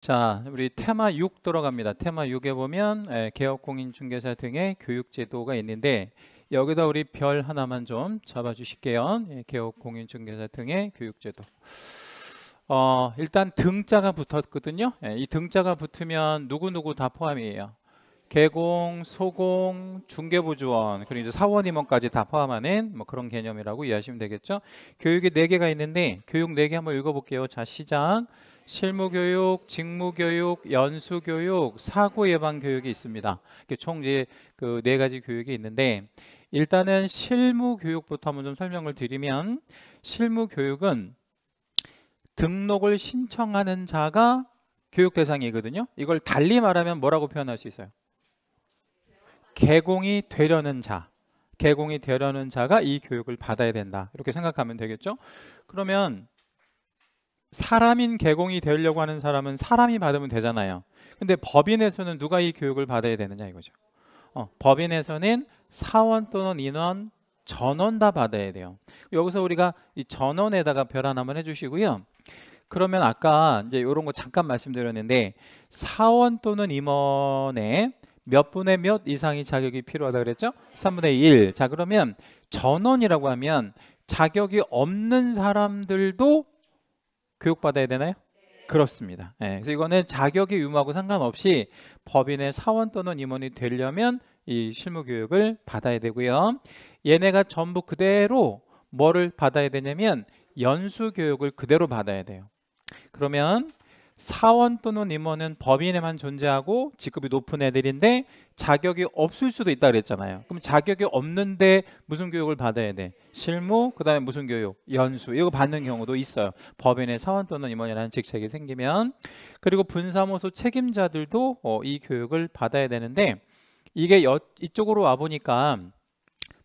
자, 우리 테마 6 들어갑니다. 테마 6에 보면 예, 개업공인중개사 등의 교육제도가 있는데 여기다 우리 별 하나만 좀 잡아주실게요. 예, 개업공인중개사 등의 교육제도. 어, 일단 등자가 붙었거든요. 예, 이 등자가 붙으면 누구누구 다 포함이에요. 개공, 소공, 중개보조원, 그리고 이제 사원임원까지 다 포함하는 뭐 그런 개념이라고 이해하시면 되겠죠. 교육이 4개가 있는데 교육 4개 한번 읽어볼게요. 자, 시작. 실무교육, 직무교육, 연수교육, 사고예방교육이 있습니다. 총 이제 그 네 가지 교육이 있는데 일단은 실무교육부터 한번 좀 설명을 드리면 실무교육은 등록을 신청하는 자가 교육 대상이거든요. 이걸 달리 말하면 뭐라고 표현할 수 있어요? 개공이 되려는 자, 개공이 되려는 자가 이 교육을 받아야 된다. 이렇게 생각하면 되겠죠? 그러면 사람인 개공이 되려고 하는 사람은 사람이 받으면 되잖아요. 근데 법인에서는 누가 이 교육을 받아야 되느냐 이거죠. 어, 법인에서는 사원 또는 인원 전원 다 받아야 돼요. 여기서 우리가 이 전원에다가 별 하나만 해주시고요. 그러면 아까 이제 이런 거 잠깐 말씀드렸는데 사원 또는 임원의 몇 분의 몇이상이 자격이 필요하다 그랬죠? 3분의 1. 자, 그러면 전원이라고 하면 자격이 없는 사람들도 교육받아야 되나요? 네. 그렇습니다. 예, 그래서 이거는 자격의 유무하고 상관없이 법인의 사원 또는 임원이 되려면 이 실무 교육을 받아야 되고요. 얘네가 전부 그대로 뭐를 받아야 되냐면 연수 교육을 그대로 받아야 돼요. 그러면 사원 또는 임원은 법인에만 존재하고 직급이 높은 애들인데 자격이 없을 수도 있다 그랬잖아요. 그럼 자격이 없는데 무슨 교육을 받아야 돼? 실무, 그다음에 무슨 교육? 연수. 이거 받는 경우도 있어요. 법인의 사원 또는 임원이라는 직책이 생기면 그리고 분사무소 책임자들도 어, 이 교육을 받아야 되는데 이게 여, 이쪽으로 와 보니까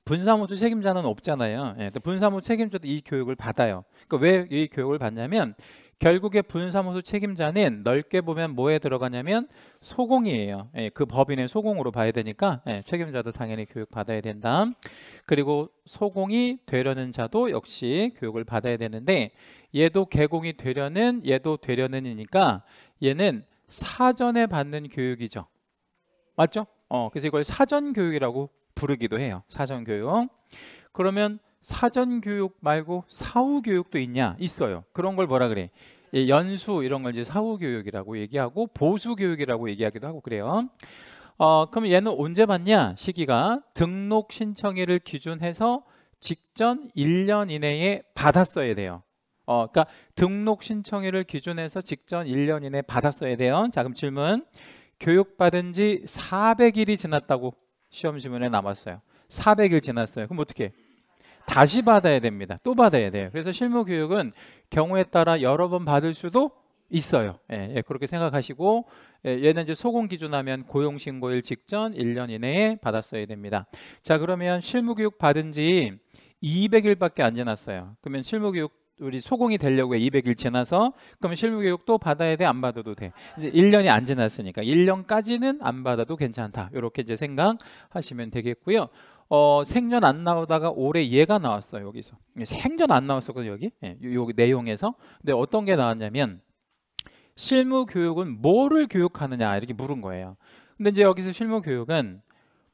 분사무소 책임자는 없잖아요. 예, 분사무소 책임자도 이 교육을 받아요. 그러니까 왜이 교육을 받냐면 결국에 분사무소 책임자는 넓게 보면 뭐에 들어가냐면 소공이에요. 예, 그 법인의 소공으로 봐야 되니까 예, 책임자도 당연히 교육받아야 된다. 그리고 소공이 되려는 자도 역시 교육을 받아야 되는데 얘도 개공이 되려는 얘도 되려는이니까 얘는 사전에 받는 교육이죠. 맞죠? 어, 그래서 이걸 사전 교육이라고 부르기도 해요. 사전 교육. 그러면 사전 교육 말고 사후 교육도 있냐? 있어요. 그런 걸 뭐라 그래? 예, 연수 이런 걸 이제 사후 교육이라고 얘기하고 보수 교육이라고 얘기하기도 하고 그래요. 어, 그럼 얘는 언제 받냐? 시기가 등록 신청일을 기준해서 직전 1년 이내에 받았어야 돼요. 어, 그러니까 등록 신청일을 기준해서 직전 1년 이내 에 받았어야 돼요. 자, 그럼 질문. 교육받은 지 400일이 지났다고 시험 지문에 남았어요. 400일 지났어요. 그럼 어떻게? 다시 받아야 됩니다. 또 받아야 돼요. 그래서 실무 교육은 경우에 따라 여러 번 받을 수도 있어요. 예, 예, 그렇게 생각하시고 예, 얘는 이제 소공 기준하면 고용 신고일 직전 1년 이내에 받았어야 됩니다. 자 그러면 실무 교육 받은 지 200일밖에 안 지났어요. 그러면 실무 교육 우리 소공이 되려고 해 200일 지나서 그러면 실무 교육 또 받아야 돼 안 받아도 돼 이제 1년이 안 지났으니까 1년까지는 안 받아도 괜찮다 이렇게 이제 생각하시면 되겠고요 어, 생전 안 나오다가 올해 얘가 나왔어요 여기서 예, 생전 안 나왔었거든요 여기 예, 여기 내용에서 근데 어떤 게 나왔냐면 실무 교육은 뭐를 교육하느냐 이렇게 물은 거예요 근데 이제 여기서 실무 교육은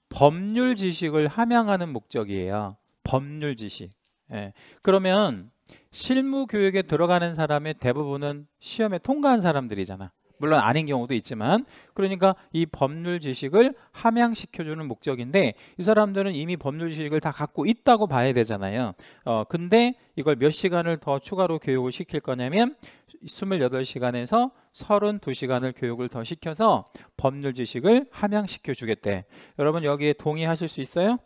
법률 지식을 함양하는 목적이에요 법률 지식 예, 그러면 실무 교육에 들어가는 사람의 대부분은 시험에 통과한 사람들이잖아 물론 아닌 경우도 있지만 그러니까 이 법률 지식을 함양시켜주는 목적인데 이 사람들은 이미 법률 지식을 다 갖고 있다고 봐야 되잖아요. 어, 근데 이걸 몇 시간을 더 추가로 교육을 시킬 거냐면 28시간에서 32시간을 교육을 더 시켜서 법률 지식을 함양시켜 주겠대. 여러분 여기에 동의하실 수 있어요?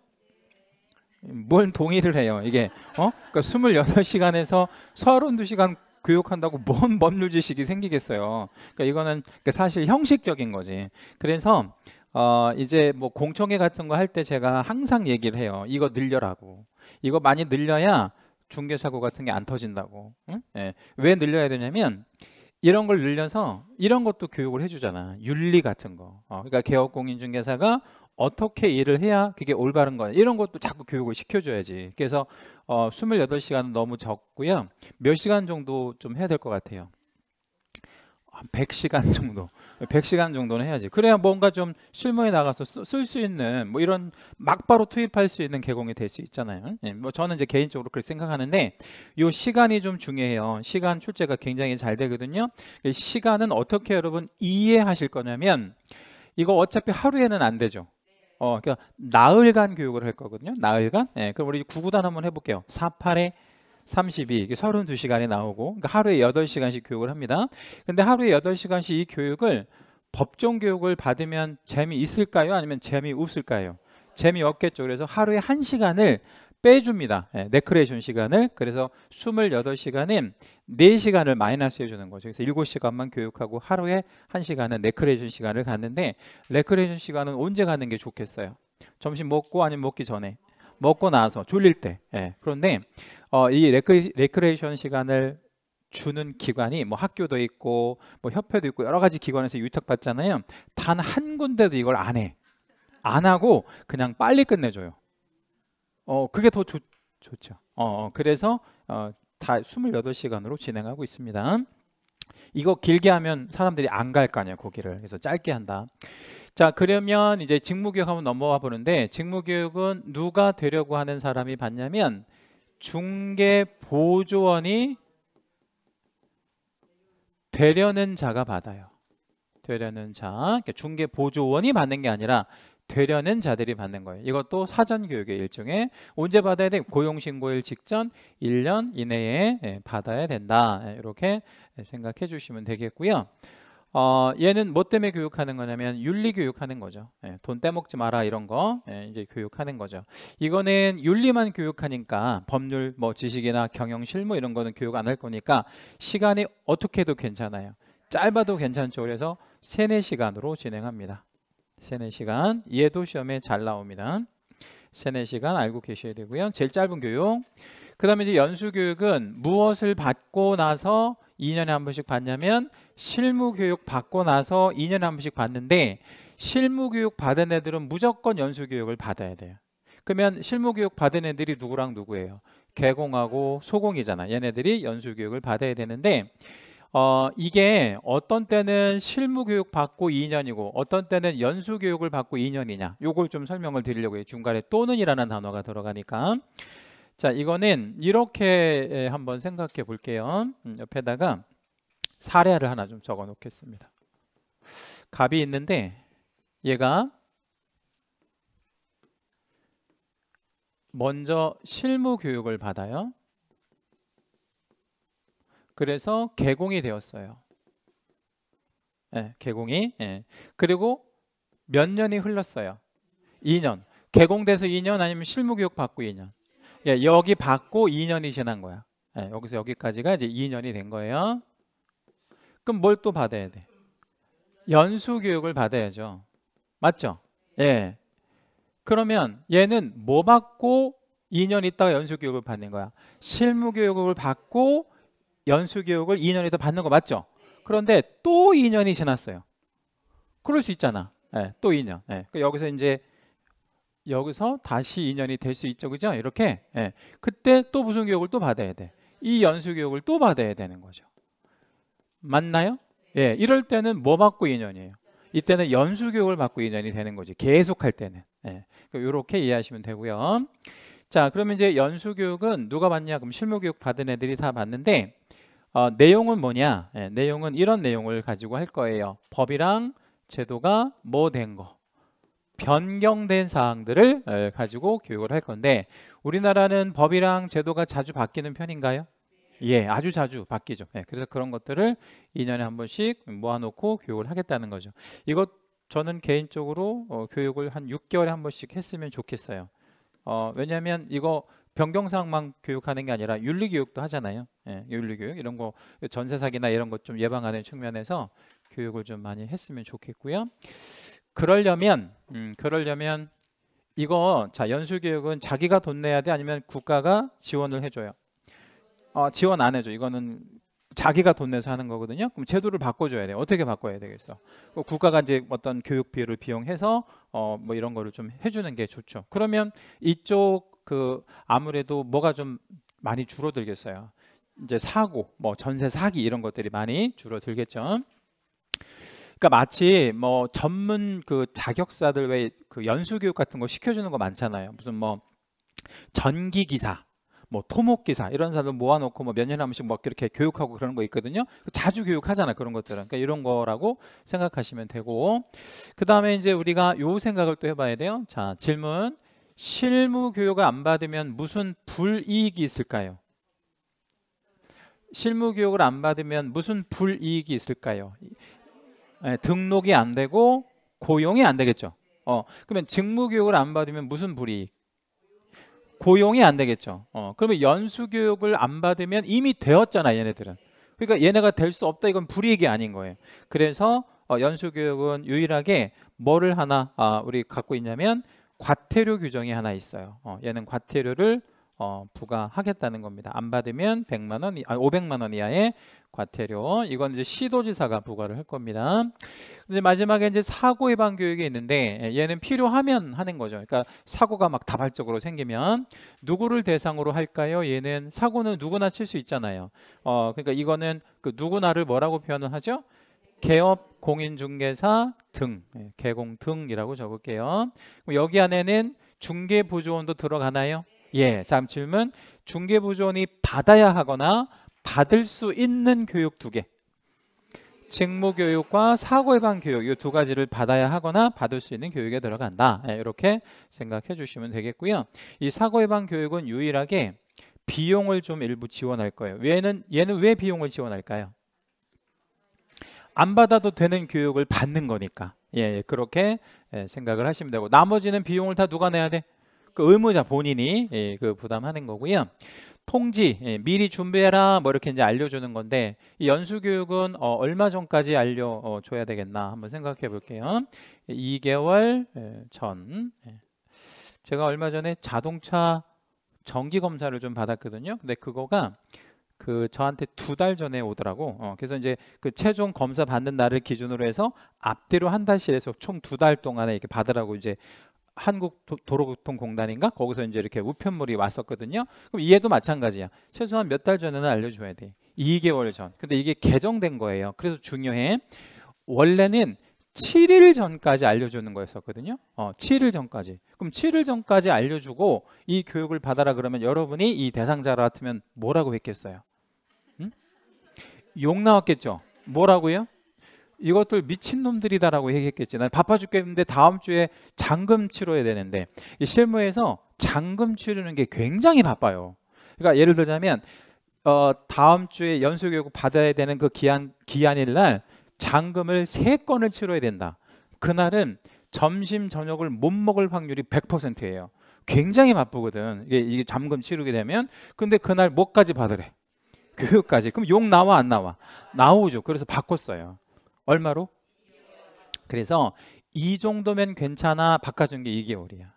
뭘 동의를 해요 이게 어 그러니까 28시간에서 32시간 교육한다고 뭔 법률 지식이 생기겠어요. 그러니까 이거는 그러니까 사실 형식적인 거지. 그래서 어 이제 뭐 공청회 같은 거 할 때 제가 항상 얘기를 해요. 이거 늘려라고. 이거 많이 늘려야 중개 사고 같은 게 안 터진다고. 응? 예. 왜 늘려야 되냐면 이런 걸 늘려서 이런 것도 교육을 해주잖아. 윤리 같은 거. 어, 그러니까 개업공인중개사가 어떻게 일을 해야 그게 올바른 거냐 이런 것도 자꾸 교육을 시켜줘야지 그래서 어, 28시간은 너무 적고요 몇 시간 정도 좀 해야 될 것 같아요 100시간 아, 정도 100시간 정도는 해야지 그래야 뭔가 좀 실무에 나가서 쓸 수 있는 뭐 이런 막바로 투입할 수 있는 개공이 될 수 있잖아요 예, 뭐 저는 이제 개인적으로 그렇게 생각하는데 요 시간이 좀 중요해요 시간 출제가 굉장히 잘 되거든요 그 시간은 어떻게 여러분 이해하실 거냐면 이거 어차피 하루에는 안 되죠 어, 그러니까 나흘간 교육을 할 거거든요. 나흘간. 예, 그럼 우리 구구단 한번 해볼게요. 48에 32, 이게 32시간이 나오고, 그러니까 하루에 8시간씩 교육을 합니다. 근데 하루에 8시간씩 이 교육을 법정 교육을 받으면 재미있을까요? 아니면 재미없을까요? 재미없겠죠. 그래서 하루에 1시간을 빼줍니다. 네, 네크레이션 시간을 그래서 2 8시간은 4시간을 마이너스 해주는 거죠. 그래서 7시간만 교육하고 하루에 1시간은 네크레이션 시간을 갖는데 네크레이션 시간은 언제 가는 게 좋겠어요? 점심 먹고 아니면 먹기 전에 먹고 나서 졸릴 때 예, 그런데 어, 이 레크, 레크레이션 시간을 주는 기관이 뭐 학교도 있고 뭐 협회도 있고 여러 가지 기관에서 유탁받잖아요 단 한 군데도 이걸 안해안 하고 그냥 빨리 끝내줘요 어 그게 더 좋, 좋죠. 어, 어 그래서 어, 다 28시간으로 진행하고 있습니다. 이거 길게 하면 사람들이 안 갈 거아니에요 거기를 그래서 짧게 한다 자 그러면 이제 직무교육 한번 넘어와 보는데 직무교육은 누가 되려고 하는 사람이 받냐면 중개보조원이 되려는 자가 받아요 되려는 자 그러니까 중개보조원이 받는 게 아니라 되려는 자들이 받는 거예요. 이것도 사전 교육의 일종의 언제 받아야 돼? 고용 신고일 직전 1년 이내에 예, 받아야 된다. 예, 이렇게 생각해 주시면 되겠고요. 어, 얘는 뭐 때문에 교육하는 거냐면 윤리 교육하는 거죠. 예, 돈 떼먹지 마라 이런 거 예, 이제 교육하는 거죠. 이거는 윤리만 교육하니까 법률 뭐 지식이나 경영 실무 뭐 이런 거는 교육 안 할 거니까 시간이 어떻게 해도 괜찮아요. 짧아도 괜찮죠. 그래서 3, 4 시간으로 진행합니다. 3, 4시간 이해도 시험에 잘 나옵니다. 3, 4시간 알고 계셔야 되고요. 제일 짧은 교육. 그 다음에 이제 연수교육은 무엇을 받고 나서 2년에 한 번씩 받냐면 실무교육 받고 나서 2년에 한 번씩 받는데 실무교육 받은 애들은 무조건 연수교육을 받아야 돼요. 그러면 실무교육 받은 애들이 누구랑 누구예요? 개공하고 소공이잖아. 얘네들이 연수교육을 받아야 되는데 어, 이게 어떤 때는 실무 교육 받고 2년이고 어떤 때는 연수 교육을 받고 2년이냐 요걸 좀 설명을 드리려고 해요. 중간에 또는이라는 단어가 들어가니까 자 이거는 이렇게 한번 생각해 볼게요. 음, 옆에다가 사례를 하나 좀 적어 놓겠습니다. 갑이 있는데 얘가 먼저 실무 교육을 받아요. 그래서 개공이 되었어요. 예, 개공이. 예. 그리고 몇 년이 흘렀어요. 2년. 개공돼서 2년 아니면 실무교육 받고 2년. 예, 여기 받고 2년이 지난 거야. 예, 여기서 여기까지가 이제 2년이 된 거예요. 그럼 뭘 또 받아야 돼? 연수 교육을 받아야죠. 맞죠? 예. 그러면 얘는 뭐 받고 2년 있다가 연수 교육을 받는 거야? 실무 교육을 받고 연수교육을 2년이더 받는 거 맞죠? 그런데 또 2년이 지났어요. 그럴 수 있잖아. 예, 또 2년. 예, 그 여기서 이제 여기서 다시 2년이 될 수 있죠, 그죠? 이렇게. 예, 그때 또 무슨 교육을 또 받아야 돼. 이 연수 교육을 또 받아야 되는 거죠. 맞나요? 예, 이럴 때는 뭐 받고 2년이에요? 이때는 연수 교육을 받고 2년이 되는 거지. 계속 할 때는. 예, 그러 이렇게 이해하시면 되고요. 자, 그러면 이제 연수교육은 누가 받냐? 그럼 실무교육 받은 애들이 다 받는데 어, 내용은 뭐냐? 예, 내용은 이런 내용을 가지고 할 거예요. 법이랑 제도가 뭐 된 거, 변경된 사항들을 가지고 교육을 할 건데 우리나라는 법이랑 제도가 자주 바뀌는 편인가요? 예, 아주 자주 바뀌죠. 예, 그래서 그런 것들을 2년에 한 번씩 모아놓고 교육을 하겠다는 거죠. 이것 저는 개인적으로 어, 교육을 한 6개월에 한 번씩 했으면 좋겠어요. 어, 왜냐하면 이거 변경사항만 교육하는 게 아니라 윤리교육도 하잖아요. 예, 윤리교육 이런 거 전세 사기나 이런 것 좀 예방하는 측면에서 교육을 좀 많이 했으면 좋겠고요. 그러려면 음, 그러려면 이거 자 연수교육은 자기가 돈 내야 돼 아니면 국가가 지원을 해줘요. 어, 지원 안 해줘. 이거는 자기가 돈 내서 하는 거거든요. 그럼 제도를 바꿔줘야 돼요. 어떻게 바꿔야 되겠어? 그 국가가 이제 어떤 교육 비를 비용해서 어뭐 이런 거를 좀 해주는 게 좋죠. 그러면 이쪽 그 아무래도 뭐가 좀 많이 줄어들겠어요. 이제 사고, 뭐 전세 사기 이런 것들이 많이 줄어들겠죠. 그러니까 마치 뭐 전문 그 자격사들 왜 그 연수 교육 같은 거 시켜주는 거 많잖아요. 무슨 뭐 전기 기사 뭐 토목기사 이런 사람들 모아놓고 뭐몇 년에 한 번씩 막 뭐 이렇게 교육하고 그런 거 있거든요. 자주 교육하잖아 그런 것들은. 그러니까 이런 거라고 생각하시면 되고 그 다음에 이제 우리가 요 생각을 또 해봐야 돼요. 자 질문 실무 교육을 안 받으면 무슨 불이익이 있을까요? 실무 교육을 안 받으면 무슨 불이익이 있을까요? 네, 등록이 안 되고 고용이 안 되겠죠. 어 그러면 직무 교육을 안 받으면 무슨 불이익? 고용이 안 되겠죠. 어, 그러면 연수 교육을 안 받으면 이미 되었잖아 얘네들은. 그러니까 얘네가 될 수 없다 이건 불이익이 아닌 거예요. 그래서 어, 연수 교육은 유일하게 뭐를 하나 아, 우리 갖고 있냐면 과태료 규정이 하나 있어요. 어, 얘는 과태료를 어, 부과하겠다는 겁니다. 안 받으면 100만 원, 아, 500만 원 이하의 과태료. 이건 이제 시도지사가 부과를 할 겁니다. 이제 마지막에 이제 사고 예방 교육이 있는데 예, 얘는 필요하면 하는 거죠. 그러니까 사고가 막 다발적으로 생기면 누구를 대상으로 할까요? 얘는 사고는 누구나 칠 수 있잖아요. 어, 그러니까 이거는 그 누구나를 뭐라고 표현을 하죠? 개업, 공인중개사 등, 예, 개공 등이라고 적을게요. 여기 안에는 중개보조원도 들어가나요? 예, 다음 질문. 중개보조원이 받아야 하거나 받을 수 있는 교육 두 개. 직무교육과 사고예방 교육 이 두 가지를 받아야 하거나 받을 수 있는 교육에 들어간다. 예, 이렇게 생각해 주시면 되겠고요. 이 사고예방 교육은 유일하게 비용을 좀 일부 지원할 거예요. 얘는 얘는 왜 비용을 지원할까요? 안 받아도 되는 교육을 받는 거니까. 예, 예 그렇게 예, 생각을 하시면 되고 나머지는 비용을 다 누가 내야 돼? 그 의무자 본인이 예, 그 부담하는 거고요. 통지 예, 미리 준비해라 뭐 이렇게 이제 알려주는 건데 이 연수 교육은 어, 얼마 전까지 알려줘야 어, 되겠나 한번 생각해 볼게요. 2개월 예, 전 예. 제가 얼마 전에 자동차 정기 검사를 좀 받았거든요. 근데 그거가 그 저한테 두 달 전에 오더라고. 어, 그래서 이제 그 최종 검사 받는 날을 기준으로 해서 앞뒤로 한 달씩 해서 총 두 달 동안에 이렇게 받으라고 이제 한국도로교통공단인가 거기서 이제 이렇게 우편물이 왔었거든요. 그럼 이해도 마찬가지야. 최소한 몇 달 전에는 알려줘야 돼. 2개월 전. 근데 이게 개정된 거예요. 그래서 중요해. 원래는 7일 전까지 알려주는 거였었거든요. 어, 7일 전까지. 그럼 7일 전까지 알려주고 이 교육을 받아라 그러면 여러분이 이 대상자라 같으면 뭐라고 했겠어요? 응? 욕 나왔겠죠. 뭐라고요? 이것들 미친놈들이다라고 얘기했겠지. 난 바빠 죽겠는데 다음 주에 잔금 치러야 되는데 실무에서 잔금 치르는 게 굉장히 바빠요. 그러니까 예를 들자면 어, 다음 주에 연수 교육 받아야 되는 그 기한 기한일 날 잔금을 세 건을 치러야 된다. 그날은 점심 저녁을 못 먹을 확률이 100%예요. 굉장히 바쁘거든. 이게, 이게 잠금 치르게 되면 근데 그날 뭐까지 받으래? 교육까지. 그럼 욕 나와 안 나와? 나오죠. 그래서 바꿨어요. 얼마로? 그래서 이 정도면 괜찮아 바꿔준 게 2개월이야.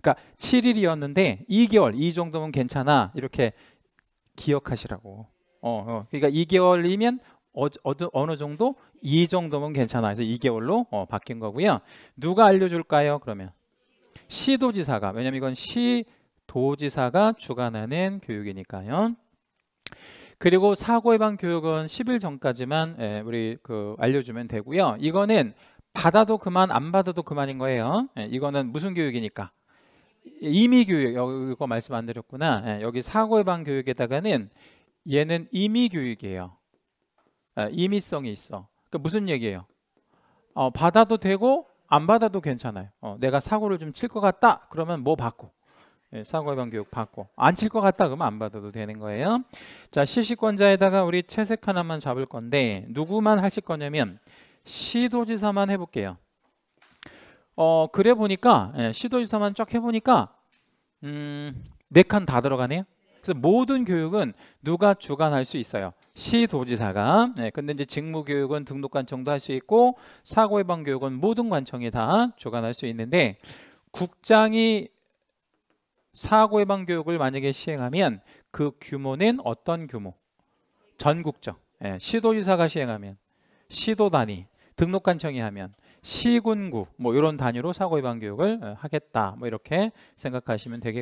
그러니까 7일이었는데 2개월 이 정도면 괜찮아 이렇게 기억하시라고. 어, 어. 그러니까 2개월이면 어, 어, 어느 정도 이 정도면 괜찮아. 그래서 2개월로 어, 바뀐 거고요. 누가 알려줄까요? 그러면 시도지사가 왜냐면 이건 시도지사가 주관하는 교육이니까요. 그리고 사고예방 교육은 10일 전까지만 예, 우리 그 알려주면 되고요. 이거는 받아도 그만 안 받아도 그만인 거예요. 예, 이거는 무슨 교육이니까 임의 교육 이거 말씀 안 드렸구나. 예, 여기 사고예방 교육에다가는 얘는 임의 교육이에요. 예, 임의성이 있어. 그러니까 무슨 얘기예요? 어, 받아도 되고 안 받아도 괜찮아요. 어, 내가 사고를 좀 칠 것 같다. 그러면 뭐 받고 예, 사고예방 교육 받고 안칠것 같다 그러면 안 받아도 되는 거예요. 자 실시권자에다가 우리 채색 하나만 잡을 건데 누구만 하실 거냐면 시도지사만 해볼게요. 어 그래 보니까 예, 시도지사만 쫙 해보니까 음네 칸 다 들어가네요. 그래서 모든 교육은 누가 주관할 수 있어요. 시도지사가. 네, 근데 이제 직무교육은 등록관청도 할 수 있고 사고예방 교육은 모든 관청이 다 주관할 수 있는데 국장이 사고 예방 교육을 만약에 시행하면 그 규모는 어떤 규모? 전국적. 예, 시도지사가 시행하면 시도 단위, 등록관청이 하면 시군구 뭐 이런 단위로 사고 예방 교육을 어, 하겠다. 뭐 이렇게 생각하시면 되겠